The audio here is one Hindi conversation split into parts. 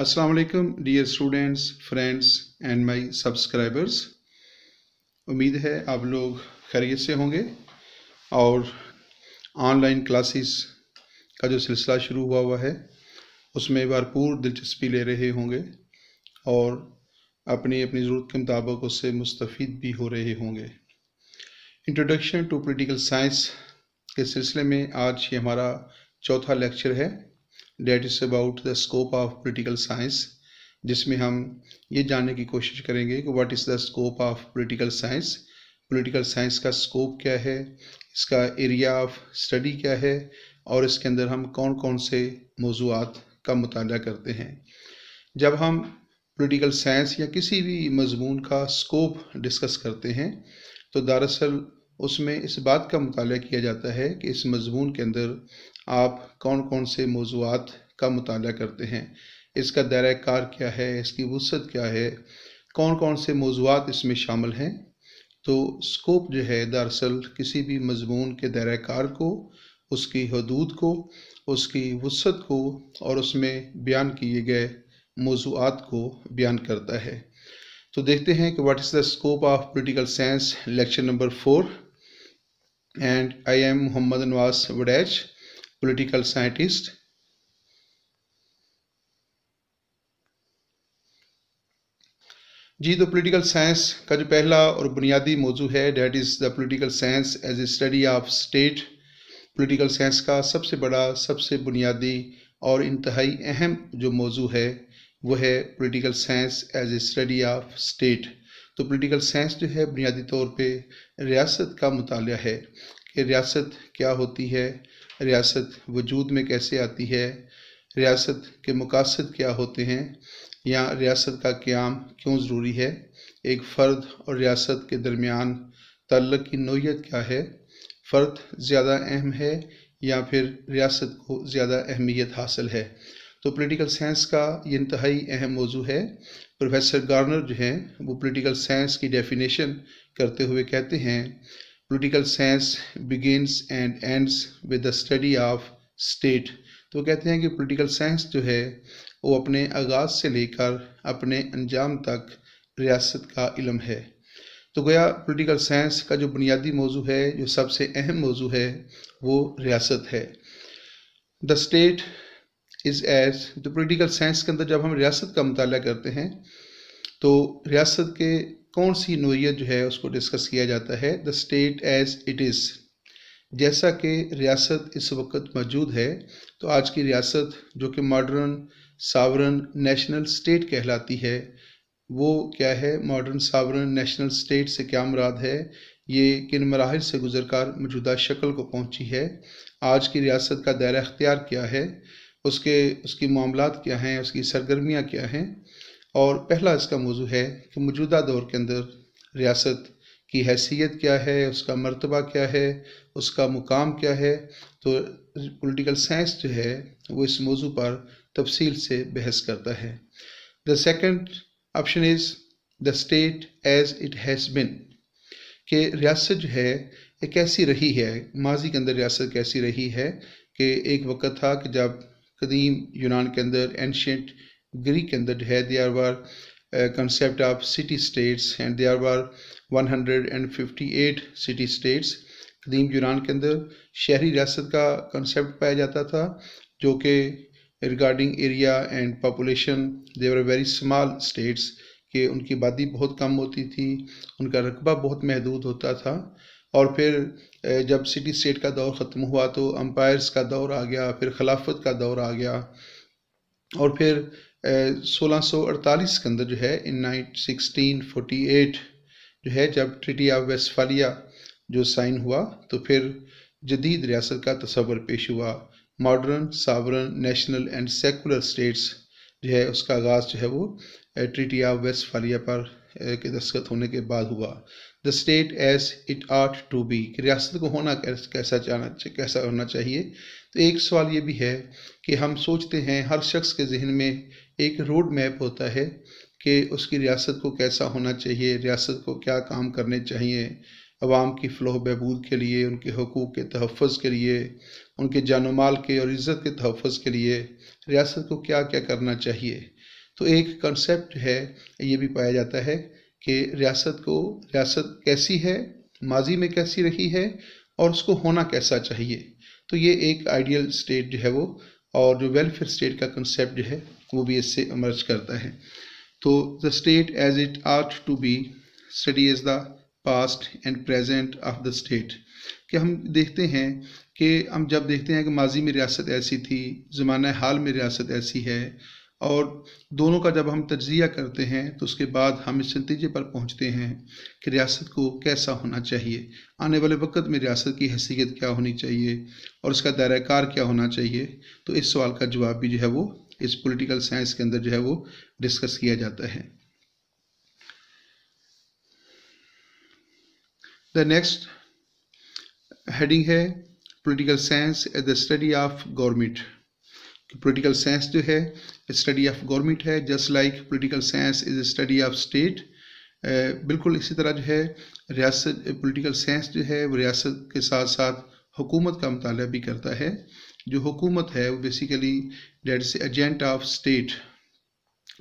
अस्सलाम वालेकुम dear students friends and my subscribers उम्मीद है आप लोग खैरियत से होंगे और ऑनलाइन क्लासेस का जो सिलसिला शुरू हुआ हुआ है उसमें भरपूर दिलचस्पी ले रहे होंगे और अपनी अपनी ज़रूरत के मुताबिक उससे मुस्तफ़ भी हो रहे होंगे इंट्रोडक्शन टू पोलिटिकल साइंस के सिलसिले में आज ये हमारा चौथा लेक्चर है that is about the scope of political science जिसमें हम ये जानने की कोशिश करेंगे कि what is the scope of political science political science का स्कोप क्या है इसका एरिया ऑफ स्टडी क्या है और इसके अंदर हम कौन कौन से मौजूद का मुताल करते हैं जब हम पोलिटिकल साइंस या किसी भी मजमून का स्कोप डिस्कस करते हैं तो दरअसल उसमें इस बात का मुताल किया जाता है कि इस मजमून के अंदर आप कौन कौन से मौजूद का मुताल करते हैं इसका दायरा कार क्या है इसकी वसत क्या है कौन कौन से मौजूद इसमें शामिल हैं तो स्कोप जो है दरअसल किसी भी मजमून के दायरा कार को उसकी हदूद को उसकी वसत को और उसमें बयान किए गए मौजूद को बयान करता है तो देखते हैं कि what is the scope of political science lecture number four and I am Muhammad Anwas Wadaj, political scientist. जी तो पोलिटिकल साइंस का जो पहला और बुनियादी मौजू है that is the political science as a study of state political science का सबसे बड़ा सबसे बुनियादी और इंतहाई अहम जो मौजू है वह है political science as a study of state तो पोलिटिकल साइंस जो है बुनियादी तौर पर रियासत का मताल है कि रियासत क्या होती है रियासत वजूद में कैसे आती है रियासत के मकासद क्या होते हैं या रियासत का क्याम क्यों ज़रूरी है एक फ़र्द और रियासत के दरमियान तल्लक की नोयत क्या है फ़र्द ज़्यादा अहम है या फिर रियासत को ज़्यादा अहमियत हासिल है तो पोलिटिकल साइंस का ये इंतहाई अहम मौजू है प्रोफेसर गार्नर जो हैं वो पॉलिटिकल साइंस की डेफिनेशन करते हुए कहते हैं political science begins and ends with the study of state तो कहते हैं कि पॉलिटिकल साइंस जो है वो अपने आगाज़ से लेकर अपने अंजाम तक रियासत का इलम है तो गोया पॉलिटिकल साइंस का जो बुनियादी मौजू है जो सबसे अहम मौजू है वो रियासत है द स्टेट इज़ एज तो पोलिटिकल साइंस के अंदर जब हम रियासत का मतलब करते हैं तो रियासत के कौन सी नोयत जो है उसको डिस्कस किया जाता है the state as it is जैसा कि रियासत इस वक्त मौजूद है तो आज की रियासत जो कि मॉडर्न सावरन नेशनल स्टेट कहलाती है वो क्या है मॉडर्न सावरन नेशनल स्टेट से क्या मराद है ये किन मराहल से गुजर कर मौजूदा शक्ल को पहुँची है आज की रियासत का दायरा अख्तियार क्या है उसके उसकी मामला क्या हैं उसकी सरगर्मियाँ क्या हैं और पहला इसका मौजू है कि मौजूदा दौर के अंदर रियासत की हैसियत क्या है उसका मरतबा क्या है उसका मुकाम क्या है तो पॉलिटिकल साइंस जो है वो इस मौजू पर तफसील से बहस करता है the second option is the state as it has been कि रियासत जो है एक कैसी रही है माजी के अंदर रियासत कैसी रही है कि एक वक्त था कि जब कदीम यूनान के अंदर एनशेंट ग्रीक के अंदर है they are were concept of city states and they are were 158 city states कदीम यूनान के अंदर शहरी रियासत का कंसेप्ट पाया जाता था जो कि regarding area and population are very small states के उनकी आबादी बहुत कम होती थी उनका रकबा बहुत महदूद होता था और फिर जब सिटी स्टेट का दौर ख़त्म हुआ तो अम्पायर्स का दौर आ गया फिर खिलाफत का दौर आ गया और फिर 1648 के अंदर जो है इन एट जो है जब ट्रिटी ऑफ वेस्टफालिया जो साइन हुआ तो फिर जदीद रियासत का तस्वर पेश हुआ modern sovereign national and secular states जो है उसका आगाज़ जो है वो ट्रिटी ऑफ वेस्टफालिया पर के दस्खत होने के बाद हुआ the state as it ought to be कि रियासत को होना कैसा जाना कैसा होना चाहिए तो एक सवाल ये भी है कि हम सोचते हैं हर शख्स के जहन में एक रोड मैप होता है कि उसकी रियासत को कैसा होना चाहिए रियासत को क्या काम करने चाहिए आवाम की फ़लोह बहबूद के लिए उनके हकूक़ के तहफ़ के लिए उनके जान माल के और इज़्ज़त के तहफ़ के लिए रियासत को क्या क्या करना चाहिए तो एक कंसेप्ट है ये भी पाया जाता है कि रियासत को रियासत कैसी है माजी में कैसी रही है और उसको होना कैसा चाहिए तो ये एक आइडियल स्टेट जो है वो और जो वेलफेयर स्टेट का कंसेप्ट जो है वो भी इससे इमर्ज करता है तो the state as it ought to be study is the past and present of the state कि हम देखते हैं कि हम जब देखते हैं कि माजी में रियासत ऐसी थी ज़माना हाल में रियासत ऐसी है और दोनों का जब हम तजिया करते हैं तो उसके बाद हम इस नतीजे पर पहुंचते हैं कि रियासत को कैसा होना चाहिए आने वाले वक्त में रियासत की हैसियत क्या होनी चाहिए और उसका कार क्या होना चाहिए तो इस सवाल का जवाब भी जो है वो इस पॉलिटिकल साइंस के अंदर जो है वो डिस्कस किया जाता है द नेक्स्ट हेडिंग है political science as the study of government political science जो है स्टडी ऑफ गवर्नमेंट है just like political science is study of state बिल्कुल इसी तरह जो है रियासत पोलिटिकल साइंस जो है वो रियासत के साथ साथ हुकूमत का मताल भी करता है जो हुकूमत है वो बेसिकली डेट से agent of state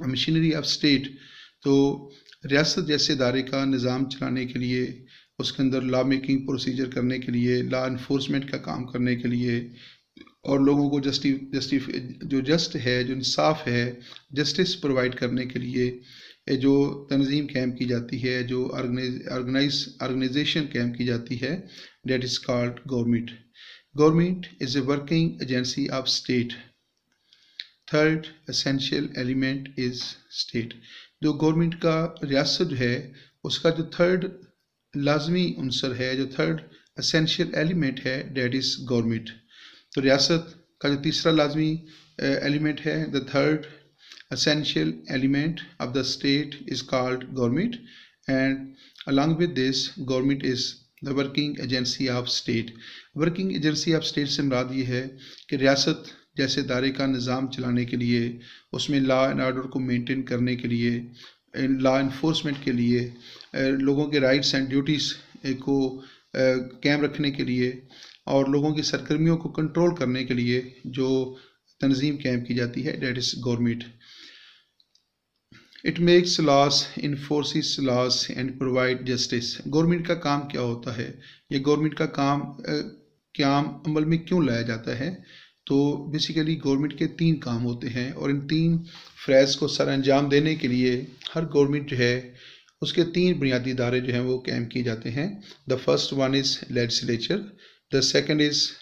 machinery of state तो रियासत जैसे इदारे का निज़ाम चलाने के लिए उसके अंदर लॉ मेकिंग प्रोसीजर करने के लिए लॉ इन्फोर्समेंट का काम करने के लिए और लोगों को जस्टि जस्टि जो जस्ट है जो इंसाफ है जस्टिस प्रोवाइड करने के लिए जो तंजीम कैम्प की जाती है जो ऑर्गेनाइज ऑर्गेनाइजेशन कैम्प की जाती है that is called government government is a working agency of state third essential element is state जो गवर्नमेंट का रियासत जो है उसका जो थर्ड लाजमी अनसर है जो थर्ड असेंशियल एलिमेंट है डेट इज़ गवर्नमेंट तो रियासत का जो तीसरा लाजमी एलिमेंट है the third essential element of the state is called government and along with this government is the working agency of state working agency of state से मुराद ये है कि रियासत जैसे दायरे का निज़ाम चलाने के लिए उसमें लॉ एंड आर्डर को मेनटेन करने के लिए लॉ इन्फोर्समेंट के लिए लोगों के राइट्स एंड ड्यूटीज़ को कैम रखने के लिए और लोगों की सरगर्मियों को कंट्रोल करने के लिए जो तंजीम कैम की जाती है that is government it makes laws enforces laws and provide justice government का काम क्या होता है ये गवर्नमेंट का काम क्या अमल में क्यों लाया जाता है तो बेसिकली गवर्नमेंट के तीन काम होते हैं और इन तीन फ्रेज को सर अंजाम देने के लिए हर गवर्नमेंट जो है उसके तीन बुनियादी इदारे जो हैं वो कैम किए जाते हैं the first one is legislature the second is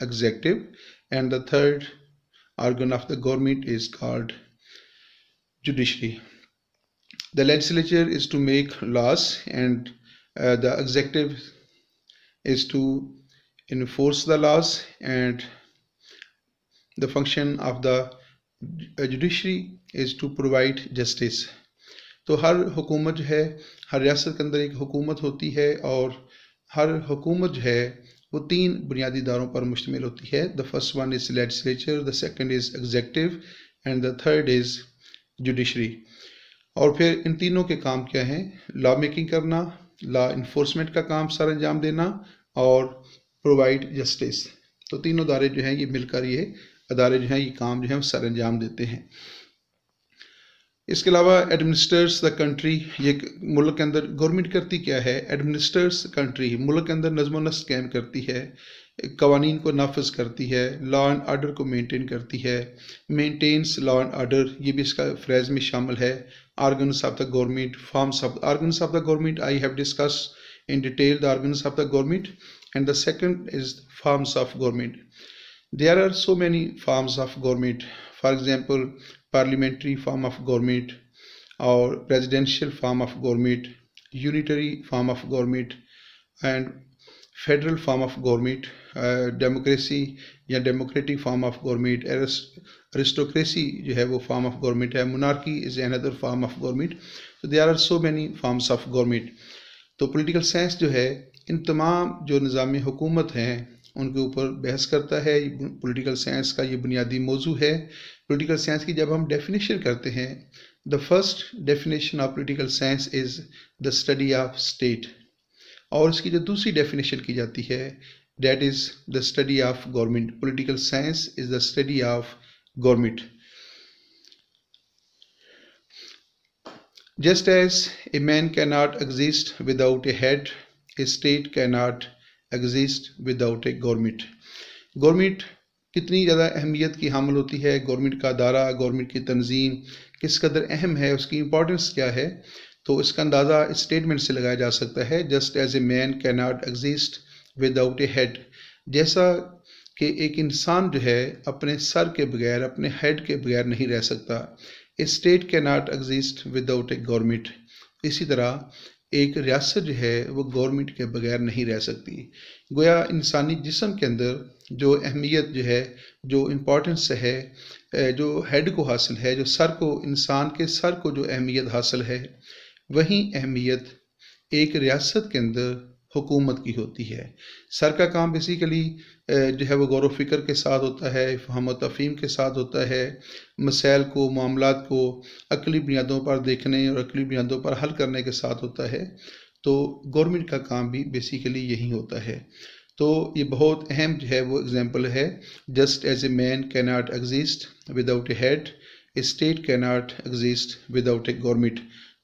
executive and the third organ of the government is called judiciary the legislature is to make laws and uh, the executive is to enforce the laws and the function of the judiciary is to provide justice तो हर हुकूमत जो है हर रियासत के अंदर एक हुकूमत होती है और हर हुकूमत जो है वो तीन बुनियादी इदारों पर मुश्तमिल होती है the first one is legislature the second is executive and the third is judiciary और फिर इन तीनों के काम क्या हैं लॉ मेकिंग करना लॉ इन्फोर्समेंट का काम सर अंजाम देना और प्रोवाइड जस्टिस तो तीनों अदारे जो हैं ये मिलकर ये अदारे जो हैं ये काम जो है सर अंजाम देते हैं इसके अलावा एडमिनिस्टर्स द कंट्री ये मुल्क के अंदर गवर्नमेंट करती क्या है एडमिनिस्टर्स कंट्री मुल्क के अंदर नजमो नस्क कैम करती है कवानीन को नाफज करती है लॉ एंड आर्डर को मेंटेन करती है मेंटेन्स लॉ एंड आर्डर ये भी इसका फ्रेज में शामिल है organ of the government forms of organ of the government I have discuss in detail the organ of the government and the second is forms of government there are so many forms of government for example parliamentary form of government और presidential form of government unitary form of government and federal form of government democracy या democratic form of government aristocracy जो है वो फॉर्म ऑफ गवर्नमेंट है monarchy is an other form of government तो there are so many forms of government तो पोलिटिकल साइंस जो है इन तमाम जो निज़ाम हुकूमत हैं उनके ऊपर बहस करता है पोलिटिकल साइंस का ये बुनियादी मौजू है पॉलिटिकल साइंस की जब हम डेफिनेशन करते हैं the first definition of political science is the study of state और इसकी जो दूसरी डेफिनेशन की जाती है that is the study of government political science is the study of government just as a man can not exist without a head a state can not exist without a government government कितनी ज़्यादा अहमियत की हामिल होती है गवर्नमेंट का अदारा गवर्नमेंट की तंजीम किस कदर अहम है उसकी इम्पोर्टेंस क्या है तो इसका अंदाज़ा स्टेटमेंट से लगाया जा सकता है just as a man can not exist without a head जैसा कि एक इंसान जो है अपने सर के बगैर अपने हेड के बगैर नहीं रह सकता a state can not exist without a government इसी तरह एक रियासत जो है वो गवर्नमेंट के बगैर नहीं रह सकती गोया इंसानी जिसम के अंदर जो अहमियत जो है जो इम्पोर्टेंस है जो हेड को हासिल है जो सर को इंसान के सर को जो अहमियत हासिल है वही अहमियत एक रियासत के अंदर हुकूमत की होती है सर का काम बेसिकली जो है वो गौर फिक्र के साथ होता है फ़हम तफ़ीम के साथ होता है मसाइल को मामला को अकली बुनियादों पर देखने और अकली बुनियादों पर हल करने के साथ होता है तो गवर्नमेंट का काम भी बेसिकली यही होता है तो ये बहुत अहम जो है वो एग्ज़ैम्पल है just as a man cannot exist without a head a state cannot exist without a government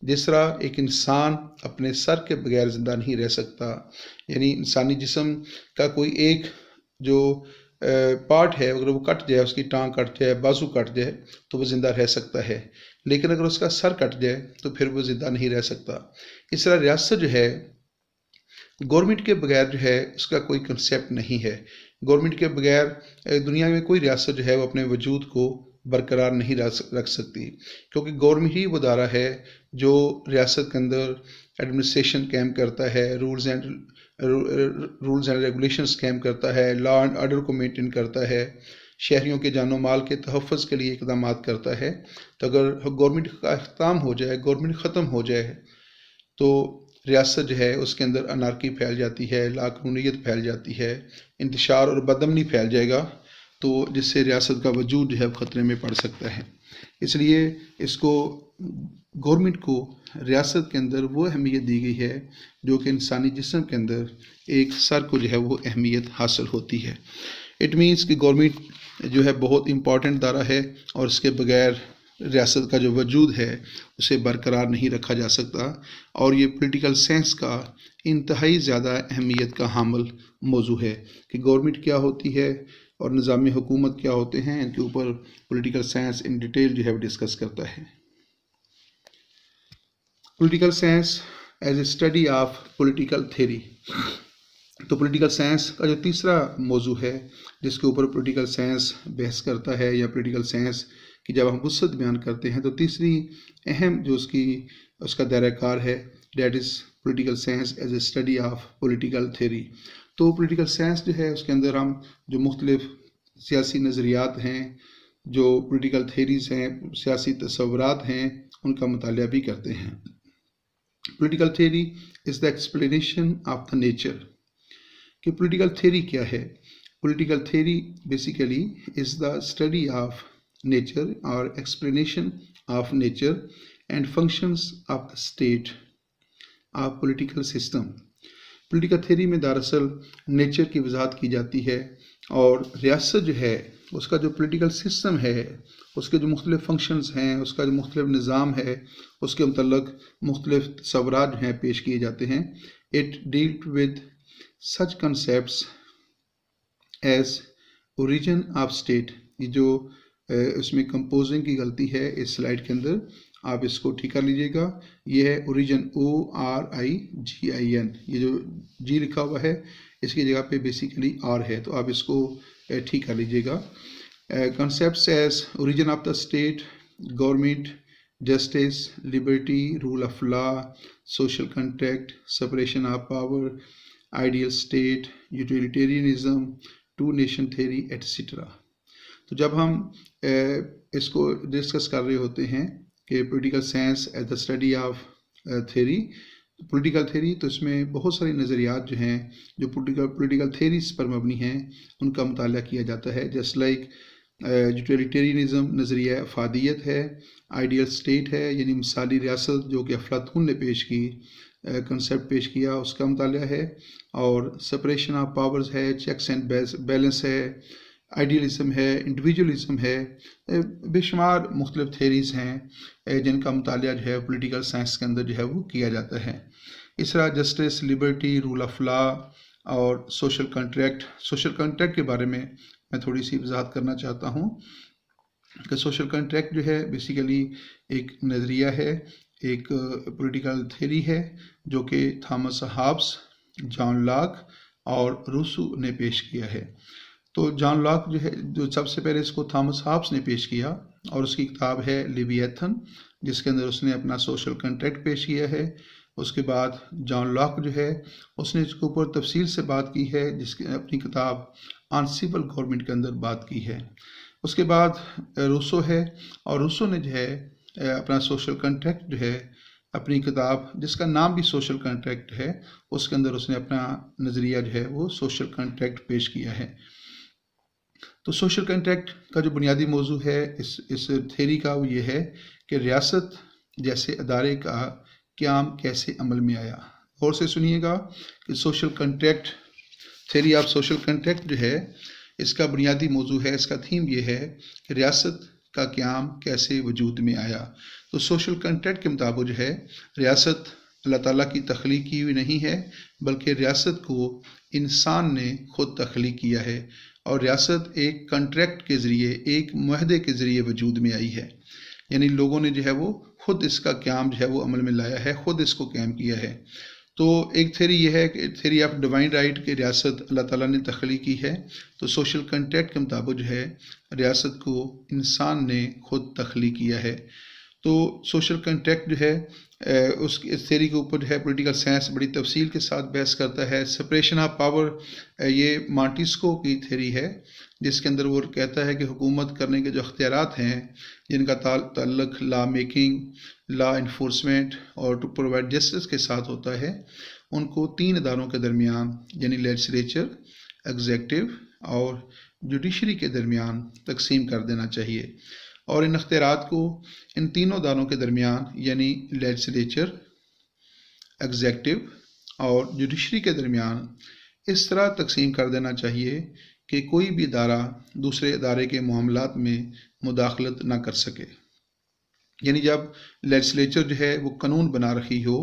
जिस तरह एक इंसान अपने सर के बगैर ज़िंदा नहीं रह सकता यानी इंसानी जिसम का कोई एक जो पार्ट है अगर वो कट जाए उसकी टांग कट जाए बाजू कट जाए तो वो ज़िंदा रह सकता है लेकिन अगर उसका सर कट जाए तो फिर वो ज़िंदा नहीं रह सकता इस तरह रियासत जो है गवर्नमेंट के बगैर जो है उसका कोई कंसेप्ट नहीं है गवर्नमेंट के बगैर दुनिया में कोई रियासत जो है वो अपने वजूद को बरकरार नहीं रख सकती क्योंकि गवर्नमेंट ही वो दारा है जो रियासत के अंदर एडमिनिस्ट्रेशन कैम करता है rules and rules and regulation कैम करता है लॉ एंड आर्डर को मेंटेन करता है शहरीों के जानो माल के तहफ़ के लिए इकदाम करता है तो अगर गवर्नमेंट का अख्ताम हो जाए गवर्नमेंट ख़त्म हो जाए तो रियासत जो है उसके अंदर अनारकी फैल जाती है लाकूनीत फैल जाती है इंतशार और बदमनी फैल जाएगा तो जिससे रियासत का वजूद जो है ख़तरे में पड़ सकता है इसलिए इसको गवर्नमेंट को रियासत के अंदर वो अहमियत दी गई है जो कि इंसानी जिसम के अंदर एक सर को जो है वो अहमियत हासिल होती है इट मीन्स कि गवर्नमेंट जो है बहुत इम्पॉर्टेंट दारा है और इसके बगैर रियासत का जो वजूद है उसे बरकरार नहीं रखा जा सकता और ये पॉलिटिकल साइंस का इंतहाई ज़्यादा अहमियत का हामल मौजू है कि गवर्नमेंट क्या होती है और निज़ामी हुकूमत क्या होते हैं इनके ऊपर पॉलिटिकल साइंस इन डिटेल जो है वो डिस्कस करता है political science as a study of political theory तो पॉलिटिकल साइंस का जो तीसरा मौजू है जिसके ऊपर पॉलिटिकल साइंस बहस करता है या पॉलिटिकल साइंस की जब हम वसत बयान करते हैं तो तीसरी अहम जो उसकी उसका दायराकार है that is political science as a study of political theory तो पोलिटिकल साइंस जो है उसके अंदर हम जो मुख्तलिफ सियासी नज़रियात हैं जो पोलिटिकल थेरीज हैं सियासी तस्वरत हैं उनका मताल भी करते हैं political theory is the explanation of the nature कि पोलिटिकल थेरी क्या है political theory basically is the study of nature और explanation of nature and functions of the state of political system political theory में दरअसल नेचर की वजाहत की जाती है और रियासत जो है उसका जो पोलिटिकल सिस्टम है उसके जो मुख्तलिफ फंक्शंस हैं उसका जो मुख्तलिफ निज़ाम है उसके मतलब मुख्तलिफ जो हैं पेश किए जाते हैं it dealt with such concept as origin of state ये जो उसमें कंपोजिंग की गलती है इस स्लाइड के अंदर आप इसको ठीक कर लीजिएगा ये है origin O R I G I N ये जो जी लिखा हुआ है इसकी जगह पे बेसिकली आर है तो आप इसको ठीक कर लीजिएगा concept as origin of the state government justice liberty rule of law social contract separation of power ideal state utilitarianism two nation theory et cetera तो जब हम इसको डिस्कस कर रहे होते हैं कि political science as the study of theory political theory तो इसमें बहुत सारे नज़रियात जो हैं जो पोलिटिकल पोलिटिकल थेरीज पर मबनी हैं उनका मताल किया जाता है जस्ट लाइक यूटिलिटेरियनिज़म नज़रिया अफादियत है आइडियल स्टेट है यानी मिसाली रियासत जो कि अफलातून ने पेश की कंसेप्ट uh, पेश किया उसका मताल है और सपरेशन ऑफ पावर्स है चेक्स एंड बैलेंस है आइडियलिज्म है इंडिविजुअलिज्म है बेशुमार मुख्तलिफ थेरीज़ हैं जिनका मुताल जो है पोलिटिकल साइंस के अंदर जो है वो किया जाता है इस तरह justice liberty rule of law और सोशल कॉन्ट्रैक्ट सोशल कॉन्ट्रैक्ट के बारे में मैं थोड़ी सी वजाहत करना चाहता हूँ कि सोशल कॉन्ट्रैक्ट जो है बेसिकली एक नज़रिया है एक पोलिटिकल थेरी है जो कि थामस हाब्स जॉन लाक और रूसू ने पेश किया है तो जॉन लॉक जो है जो सबसे पहले इसको थॉमस हाब्स ने पेश किया और उसकी किताब है लिवियथन जिसके अंदर उसने अपना सोशल कंट्रैक्ट पेश किया है उसके बाद जॉन लॉक जो है उसने इसके ऊपर तफसील से बात की है जिसके अपनी किताब आंसिबल गवर्नमेंट के अंदर बात की है उसके बाद रूसो है और रूसो ने जो है अपना सोशल कंट्रैक्ट जो है अपनी किताब जिसका नाम भी सोशल कंट्रैक्ट है उसके अंदर उसने अपना नज़रिया जो है वो सोशल कंट्रैक्ट पेश किया है तो सोशल कंट्रैक्ट का जो बुनियादी मौजू है इस इस थेरी का वो ये है कि रियासत जैसे अदारे का क्याम कैसे अमल में आया और से सुनिएगा कि social contract theory of social contract जो है इसका बुनियादी मौजू है इसका थीम ये है कि रियासत का क्याम कैसे वजूद में आया तो सोशल कंट्रैक्ट के मुताबिक जो है रियासत अल्लाह ताला की तख्लीक की हुई नहीं है बल्कि रियासत को इंसान ने खुद तख्लीक किया है और रियासत एक कंट्रैक्ट के ज़रिए एक माहदे के ज़रिए वजूद में आई है यानी लोगों ने जो है वो खुद इसका क्याम जो है वो अमल में लाया है ख़ुद इसको क्याम किया है तो एक थेरी यह है कि थेरी ऑफ डिवाइन राइट के रियासत अल्लाह ताला ने तखली की है तो सोशल कंट्रैक्ट के मुताबिक जो है रियासत को इंसान ने खुद तखली किया है तो सोशल कंट्रैक्ट जो है उस थेरी के ऊपर जो है पोलिटिकल साइंस बड़ी तफसील के साथ बहस करता है सेपरेशन ऑफ पावर ये मार्टिस्को की थेरी है जिसके अंदर वो कहता है कि हुकूमत करने के जो अख्तियार हैं जिनका तल्लक ला मेकिंग ला इन्फोर्समेंट और टू प्रोवाइड जस्टिस के साथ होता है उनको तीन इदारों के दरमियान यानी लेजिस्लेचर एग्जेक्टिव और जुडिशरी के दरमियान तकसीम कर देना चाहिए और इन अख्तियारत को इन तीनों दारों के दरमियान यानी लेजिस्लेचर एग्जैक्टिव और जुडिशरी के दरमियान इस तरह तकसीम कर देना चाहिए कि कोई भी इदारा दूसरे इदारे के मामलों में मुदाखलत ना कर सके यानी जब लेजिस्लेचर जो है वो कानून बना रही हो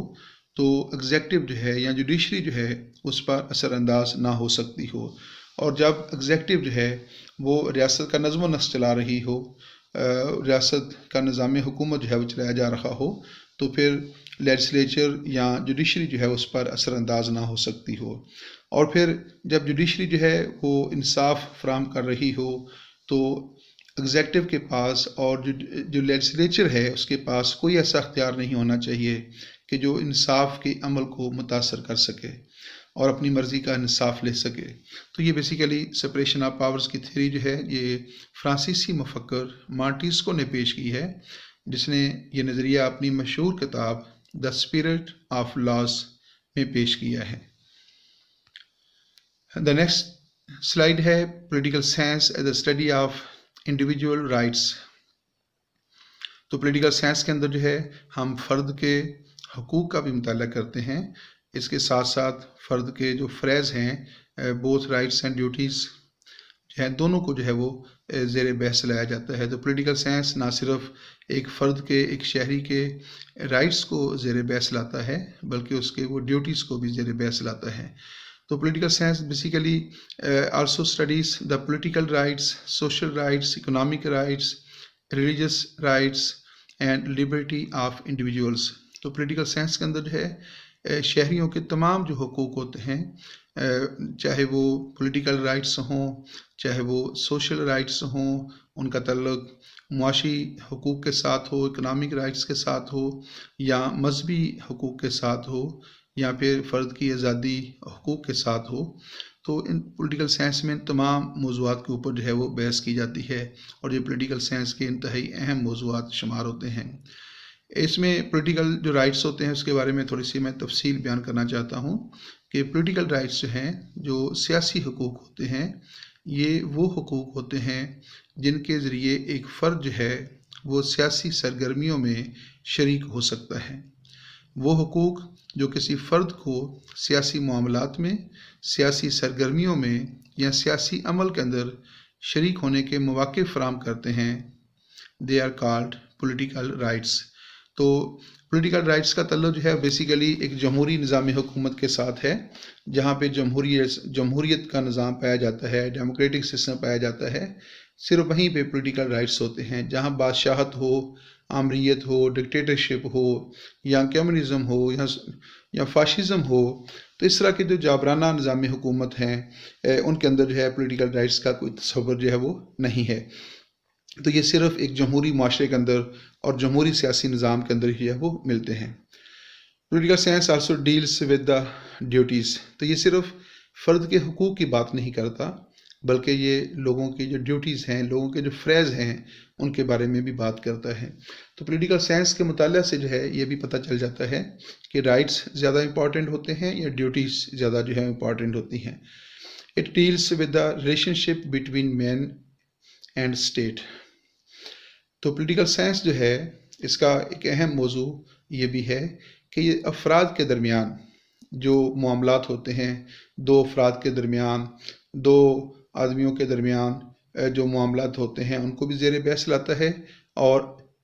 तो एग्जेक्टिव जो है या जुडिशरी जो है उस पर असरानंदाज ना हो सकती हो और जब एग्जैक्टिव जो है वो रियासत का नज़म नक्श चला रही हो रियासत का निज़ाम हुकूमत जो है वो चलाया जा रहा हो तो फिर लेजिस्लेचर या जुडिशरी जो है उस पर असरानंदाज ना हो सकती हो और फिर जब जुडिशरी जो है वो इंसाफ फ्राहम कर रही हो तो एग्जेक्टिव के पास और जो जो लेजिस्लेचर है उसके पास कोई ऐसा अख्तियार नहीं होना चाहिए कि जो इंसाफ के अमल को मुतासर कर सके और अपनी मर्ज़ी का इंसाफ ले सके तो ये बेसिकली सेपरेशन ऑफ पावर्स की थ्योरी जो है ये फ्रांसीसी मफक्र मार्टिस्को ने पेश की है जिसने ये नज़रिया अपनी मशहूर किताब द स्पिरिट ऑफ लॉस में पेश किया है द नेक्स्ट स्लाइड है political science as the study of individual rights तो पॉलिटिकल साइंस के अंदर जो है हम फ़र्द के हकूक़ का भी मुताल करते हैं इसके साथ साथ फ़र्द के जो फ्रेज़ हैं बोथ राइट्स एंड ड्यूटीज़ जो हैं दोनों को जो है वो जेर बहस लाया जाता है तो पोलिटिकल साइंस ना सिर्फ एक फ़र्द के एक शहरी के राइट्स को जेर बहस लाता है बल्कि उसके वो ड्यूटीज़ को भी जेर बहस लाता है तो political science basically also studies the political rights social rights economic rights religious rights and liberty of individuals तो पोलिटिकल साइंस के अंदर जो है शहरीों के तमाम जो हकूक़ होते हैं चाहे वो पॉलिटिकल राइट्स हों चाहे वो सोशल राइट्स हों उनका तल्लक मुआशी हकूक़ के साथ हो इकनॉमिक राइट्स के साथ हो या मजहबी हकूक़ के साथ हो या फिर फ़र्द की आज़ादी हकूक़ के साथ हो तो इन पॉलिटिकल साइंस में तमाम मौजूद के ऊपर जो है वो बहस की जाती है और ये पॉलिटिकल साइंस के इंतहाई अहम मौजूद शुमार होते हैं इसमें पोलिटिकल जो राइट्स होते हैं उसके बारे में थोड़ी सी मैं तफसील बयान करना चाहता हूँ कि पोलिटिकल राइट्स जो हैं जो सियासी हकूक़ होते हैं ये वो हकूक़ होते हैं जिनके ज़रिए एक फ़र्द जो है वो सियासी सरगर्मियों में शरीक हो सकता है वो हकूक़ जो किसी फ़र्द को सियासी मामलों में सियासी सरगर्मियों में या सियासी अमल के अंदर शरीक होने के मौाक़े फ़राम करते हैं they are called political rights तो पोलिटिकल राइट्स का तल्ल जो है बेसिकली एक जमहूरी निज़ाम हुकूमत के साथ है जहाँ पर जमहूरी जमहूरीत का निज़ाम पाया जाता है डेमोक्रेटिक सिस्टम पाया जाता है सिर्फ वहीं पे पॉलिटिकल राइट्स होते हैं जहाँ बादशाहत हो आमरीत हो डिक्टेटरशिप हो या कम्यूनिज़म हो या या फाशिज़म हो तो इस तरह के जो जाबराना निज़ाम हुकूमत हैं उनके अंदर जो है पोलिटिकल राइट्स का कोई तस्वर जो है वो नहीं है तो ये सिर्फ एक जमहूरी माशरे के अंदर और जमहूरी सियासी निज़ाम के अंदर ही है वो मिलते हैं political science also deals with the duties तो ये सिर्फ फ़र्द के हकूक़ की बात नहीं करता बल्कि ये लोगों की जो ड्यूटीज़ हैं लोगों के जो फ्रेज़ हैं उनके बारे में भी बात करता है तो पोलिटिकल साइंस के मुताल से जो है ये भी पता चल जाता है कि राइट्स ज़्यादा इंपॉर्टेंट होते हैं या ड्यूटीज़ ज़्यादा जो है इंपॉर्टेंट होती हैं it deals with the relationship between man and state तो पोलिटिकल साइंस जो है इसका एक अहम मौजू ये भी है कि ये अफराद के दरमियान जो मामला होते हैं दो अफराद के दरमियान दो आदमियों के दरमियान जो मामला होते हैं उनको भी जेर बहस लाता है और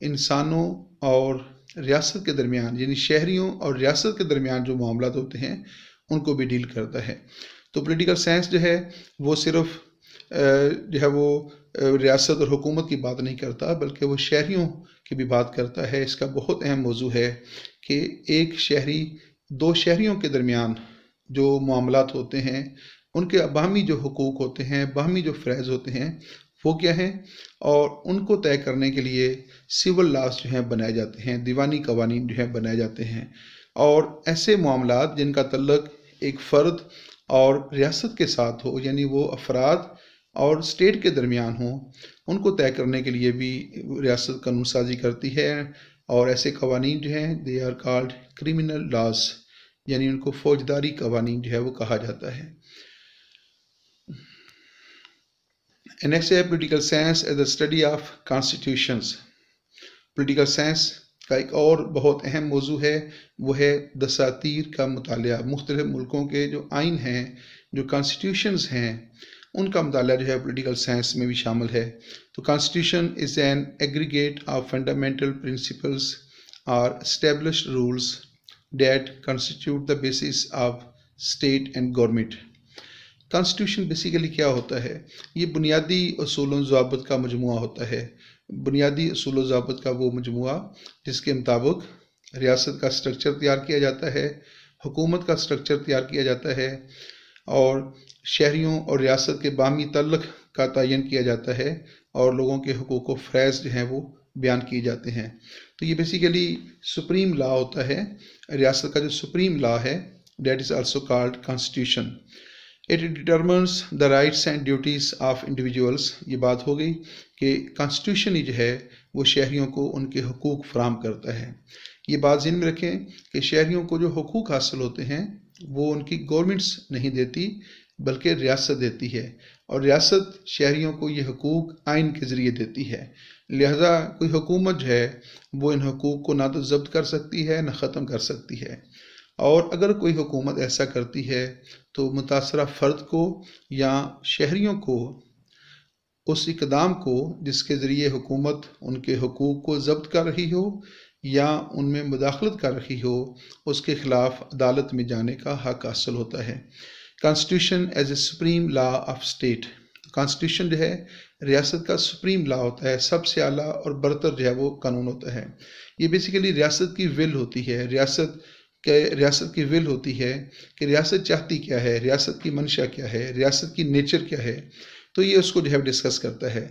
इंसानों और रियासत के दरमियान यानी शहरीों और रियासत के दरमियान जो मामला होते हैं उनको भी डील करता है तो पोलिटिकल साइंस जो है वो सिर्फ जो है वो रियासत और हुकूमत की बात नहीं करता बल्कि वो शहरीों की भी बात करता है इसका बहुत अहम मौजू है कि एक शहरी दो शहरीों के दरमियान जो मामला होते हैं उनके बाहमी जो हकूक़ होते हैं बाहमी जो फ़्रैज़ होते हैं वो क्या हैं और उनको तय करने के लिए सिविल लॉस जो हैं बनाए जाते हैं दीवानी कवानी जो हैं बनाए जाते हैं और ऐसे मामला जिनका तल्लक एक फ़र्द और रियासत के साथ हो यानी वो अफराद और स्टेट के दरमियान हों उनको तय करने के लिए भी रियासत कानून साजी करती है और ऐसे कवानी जो हैं they are called criminal laws यानी उनको फौजदारी कवानी जो है वो कहा जाता है नेक्स्ट है political science as the study of constitutions political science का एक और बहुत अहम मौजू है वह है दसातीर का मुताल मुख्तलिफ मुल्कों के जो आइन हैं जो कॉन्स्टिट्यूशंस हैं उनका मतलब जो है पोलिटिकल साइंस में भी शामिल है तो constitution is an aggregate of fundamental principles और establish rules that constitute the basis of state and government constitution basically क्या होता है ये बुनियादी असूल जवाबत का मजमू होता है बुनियादी असूल जवाबत का वो मजमू जिसके मुताबिक रियासत का स्ट्रक्चर तैयार किया जाता है हुकूमत का स्ट्रक्चर तैयार किया जाता है और शहरीों और रियासत के बामी तल्लक का तयन किया जाता है और लोगों के हकूक़ व फ़्रैज़ जो हैं वो बयान किए जाते हैं तो ये बेसिकली सुप्रीम लॉ होता है रियासत का जो सुप्रीम लॉ है that is also called constitution it determines the rights and duties of individuals ये बात हो गई कि कॉन्स्टिट्यूशन ही जो है वो शहरीों को उनके हकूक़ फ्राहम करता है ये बात जिन में रखें कि शहरीों को जो हकूक़ हासिल होते हैं वो उनकी गवर्नमेंट्स नहीं देती बल्कि रियासत देती है और रियासत शहरीों को ये हकूक़ आइन के ज़रिए देती है लिहाजा कोई हुकूमत जो है वो इन हकूक़ को ना तो जब्त कर सकती है ना ख़त्म कर सकती है और अगर कोई हुकूमत ऐसा करती है तो मुतासर फ़र्द को या शहरीों को उस इकदाम को जिसके ज़रिए हुकूमत उनके हकूक़ को जब्त कर रही हो या उनमें मुदाखलत कर रही हो उसके ख़िलाफ़ अदालत में जाने का हक हासिल होता है constitution as a supreme law of state constitution जो है रियासत का सुप्रीम लॉ होता है सबसे आला और बरतर जो है वो कानून होता है ये बेसिकली रियासत की विल होती है रियासत के रियासत की विल होती है कि रियासत चाहती क्या है रियासत की मंशा क्या है रियासत की नेचर क्या है तो ये उसको जो है डिस्कस करता है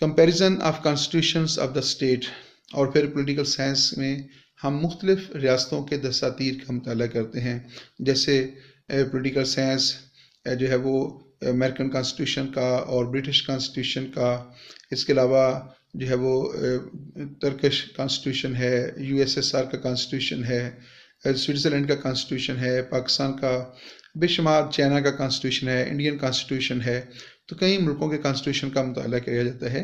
comparison of constitutions of the state और फिर पॉलिटिकल साइंस में हम मुख्तलिफ रियासतों के दसातीर का मतलब करते हैं जैसे पोलिटिकल साइंस eh, जो है वो अमेरिकन कॉन्स्टिट्यूशन का और ब्रिटिश कॉन्स्टिट्यूशन का इसके अलावा जो है वो तर्कश eh, कॉन्स्टिट्यूशन है यूएसएसआर का कॉन्स्टिट्यूशन है स्विट्ज़रलैंड eh, का कॉन्स्टिट्यूशन है पाकिस्तान का बेशुमार चाइना का कॉन्स्टिट्यूशन है इंडियन कॉन्स्टिट्यूशन है तो कई मुल्कों के कॉन्स्टिट्यूशन का मतलब किया जाता है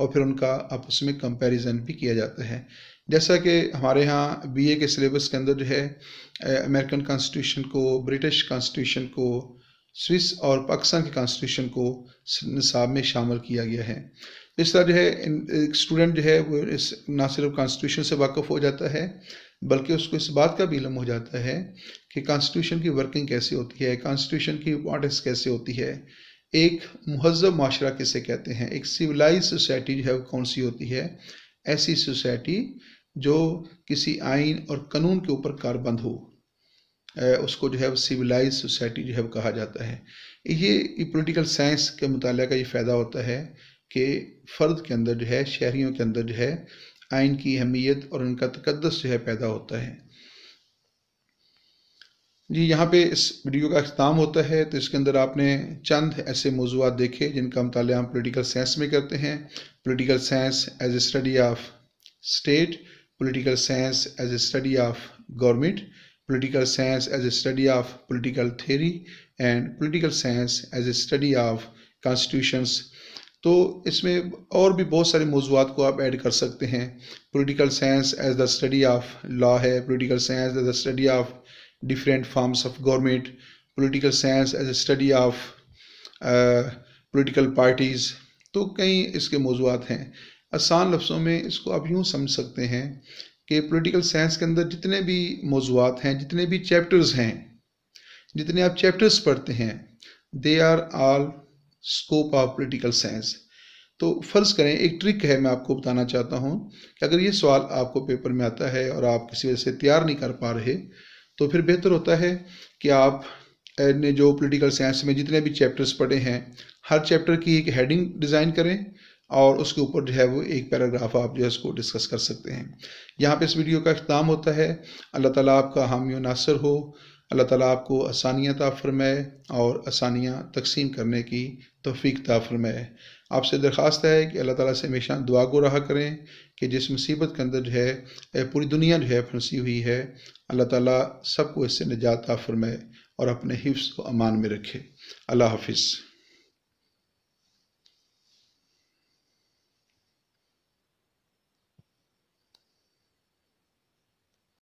और फिर उनका आपस में कंपैरिजन भी किया जाता है जैसा कि हमारे यहाँ बीए के सिलेबस के अंदर जो है अमेरिकन कॉन्स्टिट्यूशन को ब्रिटिश कॉन्स्टिट्यूशन को स्विस और पाकिस्तान के कॉन्स्टिट्यूशन को निसाब में शामिल किया गया है इस तरह जो है स्टूडेंट जो है वो इस ना सिर्फ कॉन्स्टिट्यूशन से वाकफ़ हो जाता है बल्कि उसको इस बात का भी इलम हो जाता है कि कॉन्स्टिट्यूशन की वर्किंग कैसे होती है कॉन्स्टिट्यूशन की इम्पॉर्टेंस कैसे होती है एक महजब माशरा किसे कहते हैं एक सिविलाइज सोसाइटी जो है वो कौन सी होती है ऐसी सोसाइटी जो किसी आइन और कानून के ऊपर कारबंद हो उसको जो है वो सिविलाइज सोसाइटी जो है वो कहा जाता है ये पॉलिटिकल साइंस के मुताले का ये फ़ायदा होता है कि फ़र्द के अंदर जो है शहरीों के अंदर जो है आइन की अहमियत और उनका तकदस जो है पैदा होता है जी यहाँ पे इस वीडियो का अख्ताम होता है तो इसके अंदर आपने चंद ऐसे मौजूद देखे जिनका मतलब हम पोलिटिकल साइंस में करते हैं political science as a study of state political science as a study of government political science as a study of political theory and political science as a study of constitutions तो इसमें और भी बहुत सारे मौजूद को आप ऐड कर सकते हैं political science as the study of law है political science as the study of different forms of government, political science as a study of uh, political parties तो कई इसके मौजूद हैं आसान लफ्ज़ों में इसको आप यूँ समझ सकते हैं कि पॉलिटिकल साइंस के अंदर जितने भी मौजूद हैं जितने भी चैप्टर्स हैं जितने आप चैप्टर्स पढ़ते हैं they are all scope of political science तो फ़र्ज़ करें एक ट्रिक है मैं आपको बताना चाहता हूँ कि अगर ये सवाल आपको पेपर में आता है और आप किसी वजह से तैयार नहीं कर पा रहे तो फिर बेहतर होता है कि आप ने जो पॉलिटिकल साइंस में जितने भी चैप्टर्स पढ़े हैं हर चैप्टर की एक हेडिंग डिज़ाइन करें और उसके ऊपर जो है वो एक पैराग्राफ आप जो है उसको डिस्कस कर सकते हैं यहाँ पे इस वीडियो का अख्ताम होता है अल्लाह ताला आपका हामी नासर हो अल्लाह ताला आपको आसानियाँ ताफ़रमाए और आसानियाँ तकसीम करने की तोफ़ी ताफ़रमाए आपसे दरख्वास्त है कि अल्लाह ताला से हमेशा दुआ को रहा करें कि जिस मुसीबत के अंदर जो है पूरी दुनिया जो है फंसी हुई है अल्लाह ताला सबको इससे निजात फरमाए और अपने हिफ्स को अमान में रखे अल्लाह हाफिज़